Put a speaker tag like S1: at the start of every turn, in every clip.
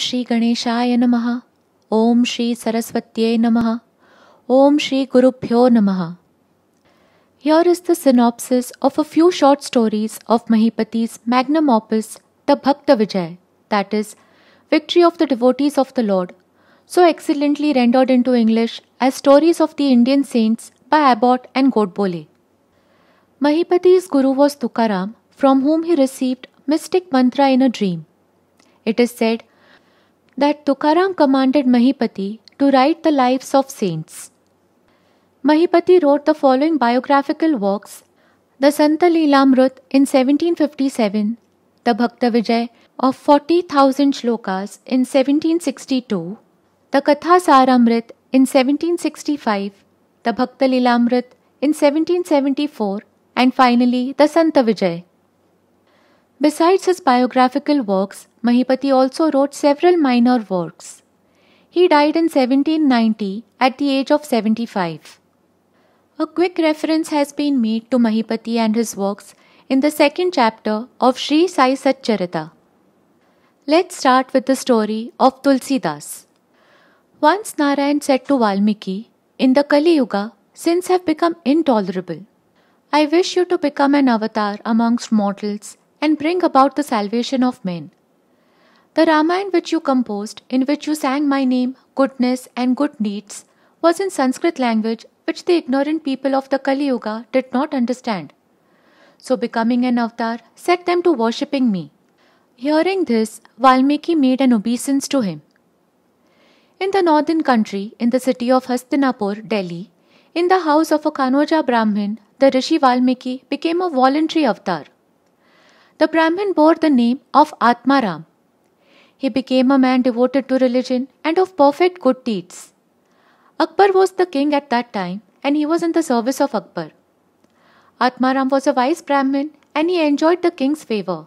S1: श्री गणेशाय नमः ॐ श्री सरस्वत्यै नमः ॐ Shri Here is the synopsis of a few short stories of Mahipati's magnum opus, the Bhakta that is, Victory of the Devotees of the Lord, so excellently rendered into English as Stories of the Indian Saints by Abbott and Godbole. Mahipati's guru was Tukaram, from whom he received mystic mantra in a dream. It is said that Tukaram commanded Mahipati to write the lives of saints. Mahipati wrote the following biographical works the Santa in 1757, the Bhaktavijay of 40,000 shlokas in 1762, the Katha Saramrit in 1765, the Bhakta Lilamrit in 1774, and finally the Santa Vijay. Besides his biographical works, Mahipati also wrote several minor works. He died in 1790 at the age of 75. A quick reference has been made to Mahipati and his works in the second chapter of Sri Sai Satcharita. Let's start with the story of Tulsidas. Once Narayan said to Valmiki, In the Kali Yuga, sins have become intolerable. I wish you to become an avatar amongst mortals and bring about the salvation of men. The Ramayana which you composed, in which you sang my name, goodness, and good deeds, was in Sanskrit language which the ignorant people of the Kali Yuga did not understand. So, becoming an avatar, set them to worshipping me. Hearing this, Valmiki made an obeisance to him. In the northern country, in the city of Hastinapur, Delhi, in the house of a Kanoja Brahmin, the Rishi Valmiki became a voluntary avatar the Brahmin bore the name of Atmaram. He became a man devoted to religion and of perfect good deeds. Akbar was the king at that time and he was in the service of Akbar. Atmaram was a wise Brahmin and he enjoyed the king's favor.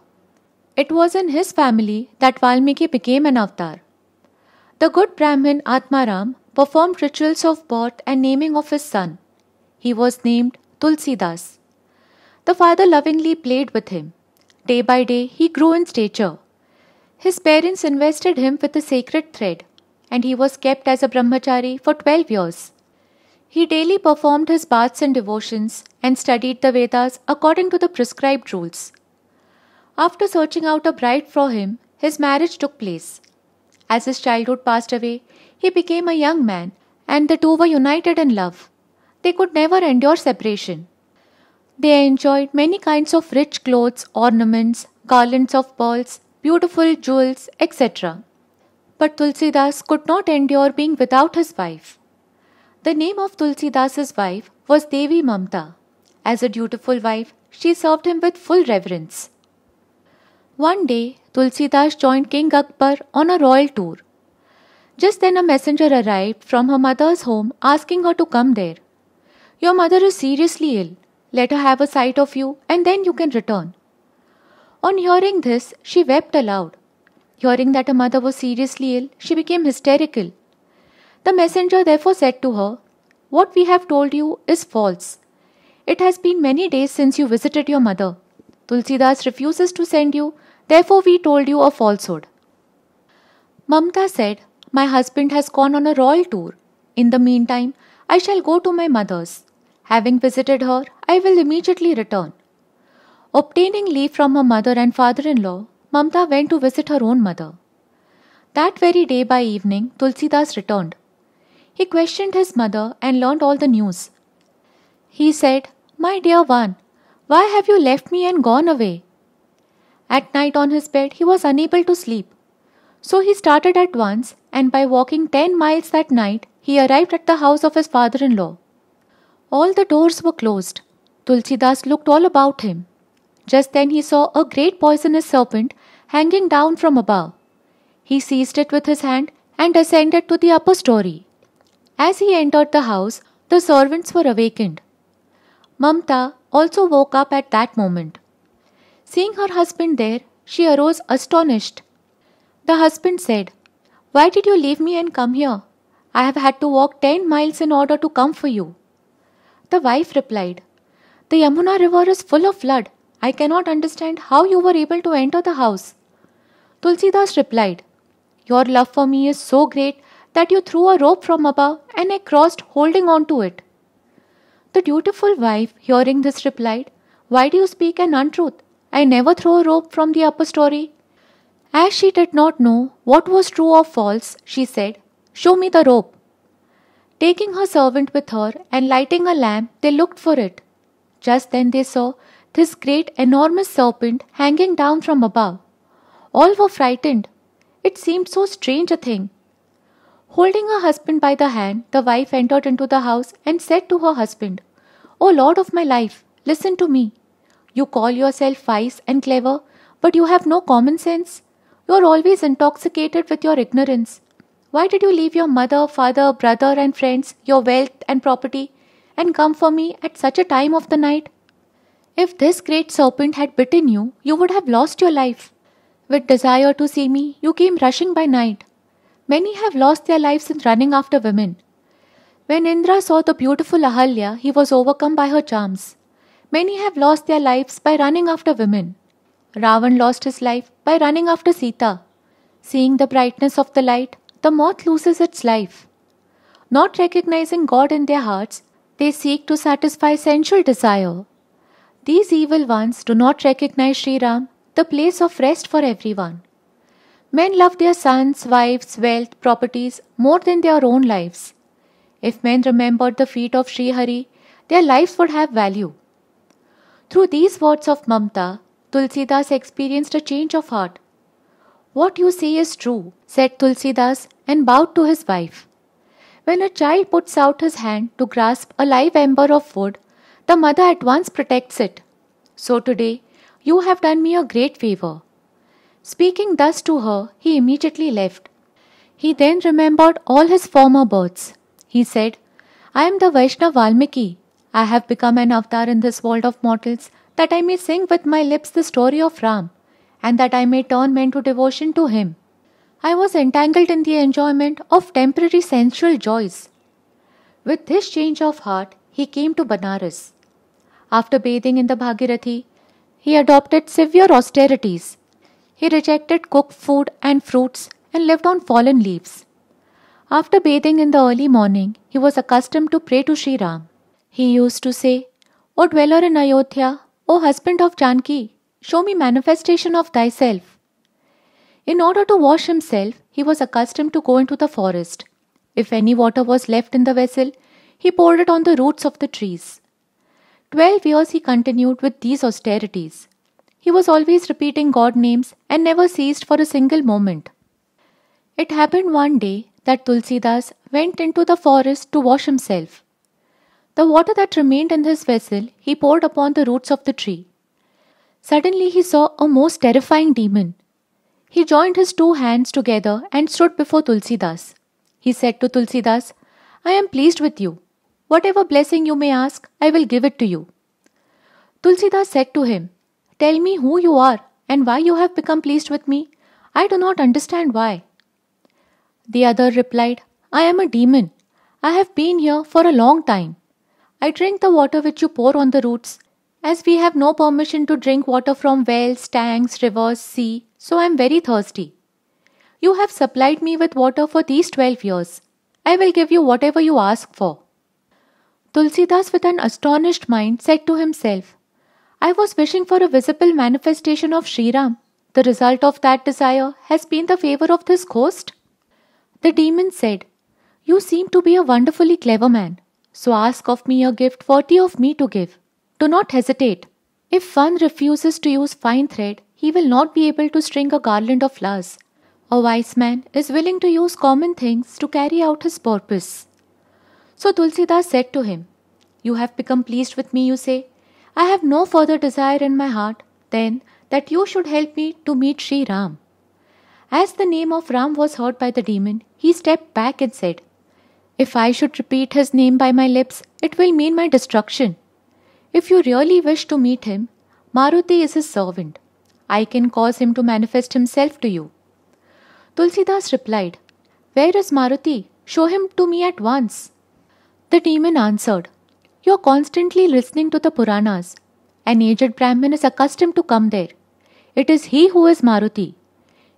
S1: It was in his family that Valmiki became an avatar. The good Brahmin Atmaram performed rituals of birth and naming of his son. He was named Tulsidas. The father lovingly played with him. Day by day, he grew in stature. His parents invested him with a sacred thread, and he was kept as a brahmachari for 12 years. He daily performed his baths and devotions and studied the Vedas according to the prescribed rules. After searching out a bride for him, his marriage took place. As his childhood passed away, he became a young man and the two were united in love. They could never endure separation. They enjoyed many kinds of rich clothes, ornaments, garlands of pearls, beautiful jewels, etc. But Tulsidas could not endure being without his wife. The name of Tulsidas's wife was Devi Mamta. As a dutiful wife, she served him with full reverence. One day, Tulsidas joined King Akbar on a royal tour. Just then, a messenger arrived from her mother's home asking her to come there. Your mother is seriously ill, let her have a sight of you, and then you can return. On hearing this, she wept aloud. Hearing that her mother was seriously ill, she became hysterical. The messenger therefore said to her, What we have told you is false. It has been many days since you visited your mother. Tulsidas refuses to send you, therefore we told you a falsehood. Mamta said, My husband has gone on a royal tour. In the meantime, I shall go to my mother's. Having visited her, I will immediately return. Obtaining leave from her mother and father in law, Mamta went to visit her own mother. That very day by evening, Tulsidas returned. He questioned his mother and learned all the news. He said, My dear one, why have you left me and gone away? At night on his bed, he was unable to sleep. So he started at once, and by walking ten miles that night, he arrived at the house of his father in law. All the doors were closed. Tulsidas looked all about him. Just then he saw a great poisonous serpent hanging down from above. He seized it with his hand and ascended to the upper story. As he entered the house, the servants were awakened. Mamta also woke up at that moment. Seeing her husband there, she arose astonished. The husband said, Why did you leave me and come here? I have had to walk ten miles in order to come for you. The wife replied, the Yamuna river is full of flood. I cannot understand how you were able to enter the house. Tulsidas replied, Your love for me is so great that you threw a rope from above and I crossed holding on to it. The dutiful wife, hearing this, replied, Why do you speak an untruth? I never throw a rope from the upper story. As she did not know what was true or false, she said, Show me the rope. Taking her servant with her and lighting a lamp, they looked for it. Just then they saw this great enormous serpent hanging down from above. All were frightened. It seemed so strange a thing. Holding her husband by the hand, the wife entered into the house and said to her husband, O Lord of my life, listen to me. You call yourself wise and clever, but you have no common sense. You are always intoxicated with your ignorance. Why did you leave your mother, father, brother, and friends, your wealth and property, and come for me at such a time of the night? If this great serpent had bitten you, you would have lost your life. With desire to see me, you came rushing by night. Many have lost their lives in running after women. When Indra saw the beautiful Ahalya, he was overcome by her charms. Many have lost their lives by running after women. Ravan lost his life by running after Sita. Seeing the brightness of the light, the moth loses its life. Not recognizing God in their hearts, they seek to satisfy sensual desire. These evil ones do not recognize Sri Ram, the place of rest for everyone. Men love their sons, wives, wealth, properties more than their own lives. If men remembered the feet of Sri Hari, their lives would have value. Through these words of Mamta, Tulsidas experienced a change of heart. What you say is true, said Tulsidas and bowed to his wife. When a child puts out his hand to grasp a live ember of wood, the mother at once protects it. So today, you have done me a great favor. Speaking thus to her, he immediately left. He then remembered all his former births. He said, I am the Vaishnav Valmiki. I have become an avatar in this world of mortals that I may sing with my lips the story of Ram and that I may turn men to devotion to him. I was entangled in the enjoyment of temporary sensual joys. With this change of heart, he came to Banaras. After bathing in the Bhagirathi, he adopted severe austerities. He rejected cooked food and fruits and lived on fallen leaves. After bathing in the early morning, he was accustomed to pray to Sri Ram. He used to say, O dweller in Ayodhya, O husband of Janki, show me manifestation of thyself. In order to wash himself, he was accustomed to go into the forest. If any water was left in the vessel, he poured it on the roots of the trees. Twelve years he continued with these austerities. He was always repeating God names and never ceased for a single moment. It happened one day that Tulsidas went into the forest to wash himself. The water that remained in his vessel he poured upon the roots of the tree. Suddenly he saw a most terrifying demon he joined his two hands together and stood before Tulsidas. He said to Tulsidas, I am pleased with you. Whatever blessing you may ask, I will give it to you. Tulsidas said to him, Tell me who you are and why you have become pleased with me. I do not understand why. The other replied, I am a demon. I have been here for a long time. I drink the water which you pour on the roots. As we have no permission to drink water from wells, tanks, rivers, sea, so I am very thirsty. You have supplied me with water for these twelve years. I will give you whatever you ask for. Tulsidas, with an astonished mind, said to himself, I was wishing for a visible manifestation of Sri Ram. The result of that desire has been the favor of this ghost. The demon said, You seem to be a wonderfully clever man, so ask of me a gift worthy of me to give. Do not hesitate. If one refuses to use fine thread, he will not be able to string a garland of flowers. A wise man is willing to use common things to carry out his purpose. So Tulsidas said to him, You have become pleased with me, you say. I have no further desire in my heart than that you should help me to meet Sri Ram. As the name of Ram was heard by the demon, he stepped back and said, If I should repeat his name by my lips, it will mean my destruction. If you really wish to meet him, Maruti is his servant. I can cause him to manifest himself to you. Tulsidas replied, Where is Maruti? Show him to me at once. The demon answered, You are constantly listening to the Puranas. An aged Brahmin is accustomed to come there. It is he who is Maruti.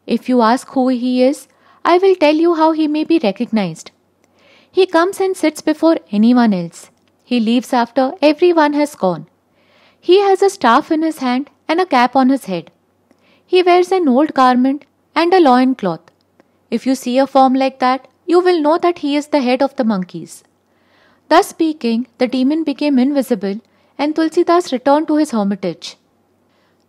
S1: If you ask who he is, I will tell you how he may be recognized. He comes and sits before anyone else. He leaves after everyone has gone. He has a staff in his hand and a cap on his head. He wears an old garment and a loin cloth. If you see a form like that, you will know that he is the head of the monkeys. Thus speaking, the demon became invisible and Tulsidas returned to his hermitage.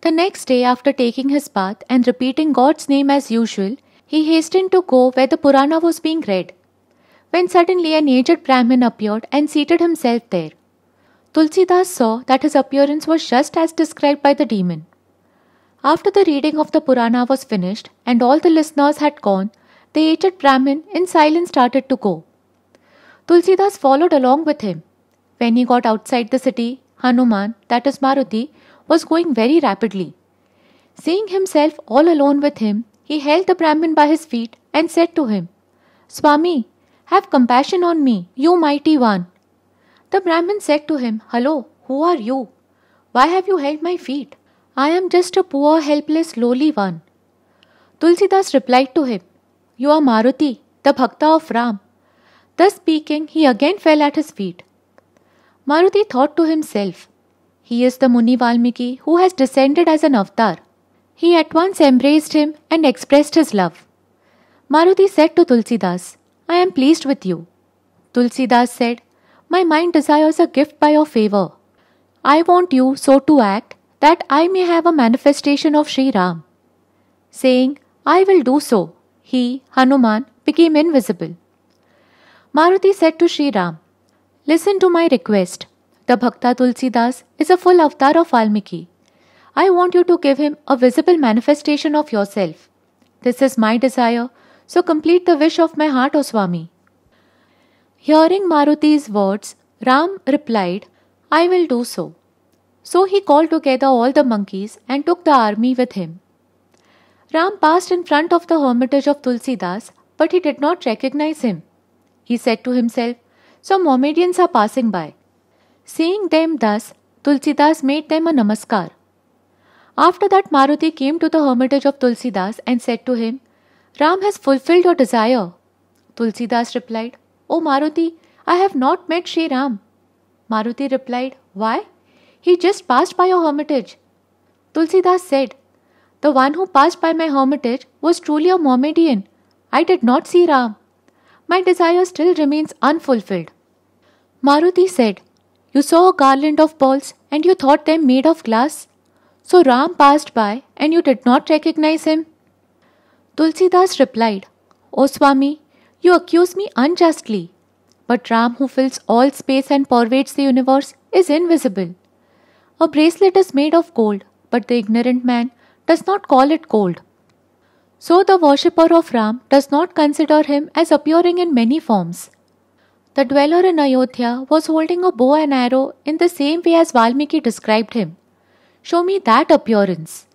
S1: The next day, after taking his bath and repeating God's name as usual, he hastened to go where the Purana was being read. When suddenly an aged Brahmin appeared and seated himself there. Tulsidas saw that his appearance was just as described by the demon. After the reading of the Purana was finished and all the listeners had gone, the aged Brahmin in silence started to go. Tulsidas followed along with him. When he got outside the city, Hanuman, that is Maruti, was going very rapidly. Seeing himself all alone with him, he held the Brahmin by his feet and said to him, Swami, have compassion on me, you mighty one. The Brahmin said to him, Hello, who are you? Why have you held my feet? I am just a poor, helpless, lowly one. Tulsidas replied to him, You are Maruti, the Bhakta of Ram. Thus speaking, he again fell at his feet. Maruti thought to himself, He is the Muni Valmiki who has descended as an avatar. He at once embraced him and expressed his love. Maruti said to Tulsidas, I am pleased with you. Tulsidas said, My mind desires a gift by your favor. I want you so to act that I may have a manifestation of Sri Ram. Saying, I will do so, he, Hanuman, became invisible. Maruti said to Sri Ram, Listen to my request. The Bhakta Tulsidas is a full avatar of Valmiki. I want you to give him a visible manifestation of yourself. This is my desire, so complete the wish of my heart, O Swami. Hearing Maruti's words, Ram replied, I will do so. So he called together all the monkeys and took the army with him. Ram passed in front of the hermitage of Tulsidas, but he did not recognize him. He said to himself, Some Mohammedans are passing by. Seeing them thus, Tulsidas made them a namaskar. After that, Maruti came to the hermitage of Tulsidas and said to him, Ram has fulfilled your desire. Tulsidas replied, O Maruti, I have not met Sri Ram. Maruti replied, Why? He just passed by your hermitage. Tulsidas said, The one who passed by my hermitage was truly a Mohammedan. I did not see Ram. My desire still remains unfulfilled. Maruti said, You saw a garland of balls and you thought them made of glass. So Ram passed by and you did not recognize him. Tulsidas replied, O Swami, you accuse me unjustly. But Ram, who fills all space and pervades the universe, is invisible. A bracelet is made of gold, but the ignorant man does not call it gold. So the worshipper of Ram does not consider him as appearing in many forms. The dweller in Ayodhya was holding a bow and arrow in the same way as Valmiki described him. Show me that appearance.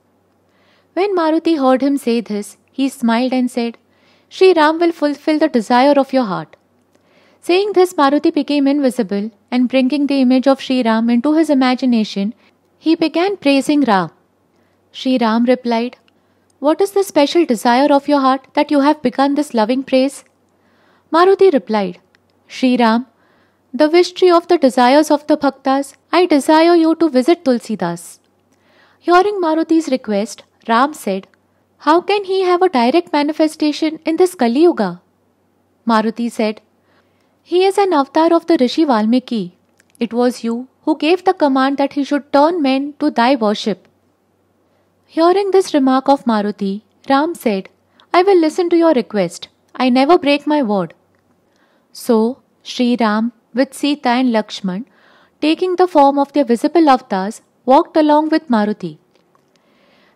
S1: When Maruti heard him say this, he smiled and said, Sri Ram will fulfill the desire of your heart. Saying this, Maruti became invisible and bringing the image of Sri Ram into his imagination, he began praising Ra. Sri Ram replied, What is the special desire of your heart that you have begun this loving praise? Maruti replied, Sri Ram, the wish tree of the desires of the bhaktas, I desire you to visit Tulsidas. Hearing Maruti's request, Ram said, How can he have a direct manifestation in this Kali Yuga? Maruti said, he is an avatar of the Rishi Valmiki. It was you who gave the command that he should turn men to thy worship. Hearing this remark of Maruti, Ram said, I will listen to your request. I never break my word. So, Sri Ram, with Sita and Lakshman, taking the form of their visible avatars, walked along with Maruti.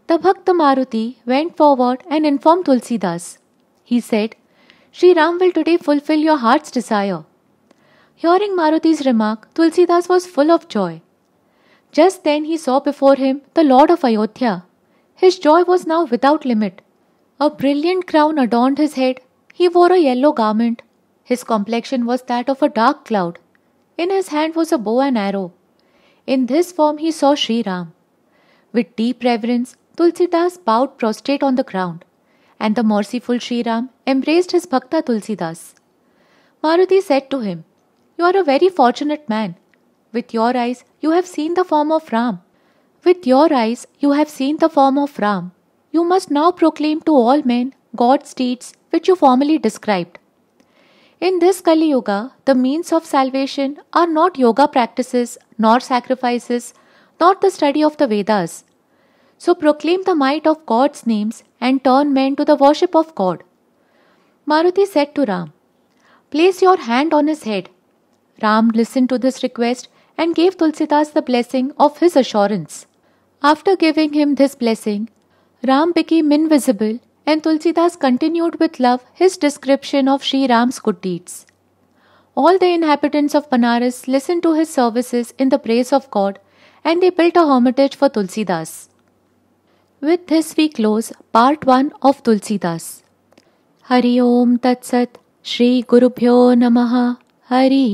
S1: The Bhakta Maruti went forward and informed Tulsidas. He said, Sri Ram will today fulfill your heart's desire. Hearing Maruti's remark, Tulsidas was full of joy. Just then he saw before him the Lord of Ayodhya. His joy was now without limit. A brilliant crown adorned his head. He wore a yellow garment. His complexion was that of a dark cloud. In his hand was a bow and arrow. In this form he saw Sri Ram. With deep reverence, Tulsidas bowed prostrate on the ground and the merciful Sri Ram embraced his Bhakta Tulsidas. Maruti said to him, You are a very fortunate man. With your eyes you have seen the form of Ram. With your eyes you have seen the form of Ram. You must now proclaim to all men God's deeds which you formerly described. In this Kali Yuga, the means of salvation are not yoga practices, nor sacrifices, nor the study of the Vedas. So proclaim the might of God's names and turn men to the worship of God. Maruti said to Ram, Place your hand on his head. Ram listened to this request and gave Tulsidas the blessing of his assurance. After giving him this blessing, Ram became invisible and Tulsidas continued with love his description of Sri Ram's good deeds. All the inhabitants of Banaras listened to his services in the praise of God and they built a hermitage for Tulsidas. With this we close part one of Tulsidas Hari Om Tatsat Shri गुरुभ्यो नमः हरि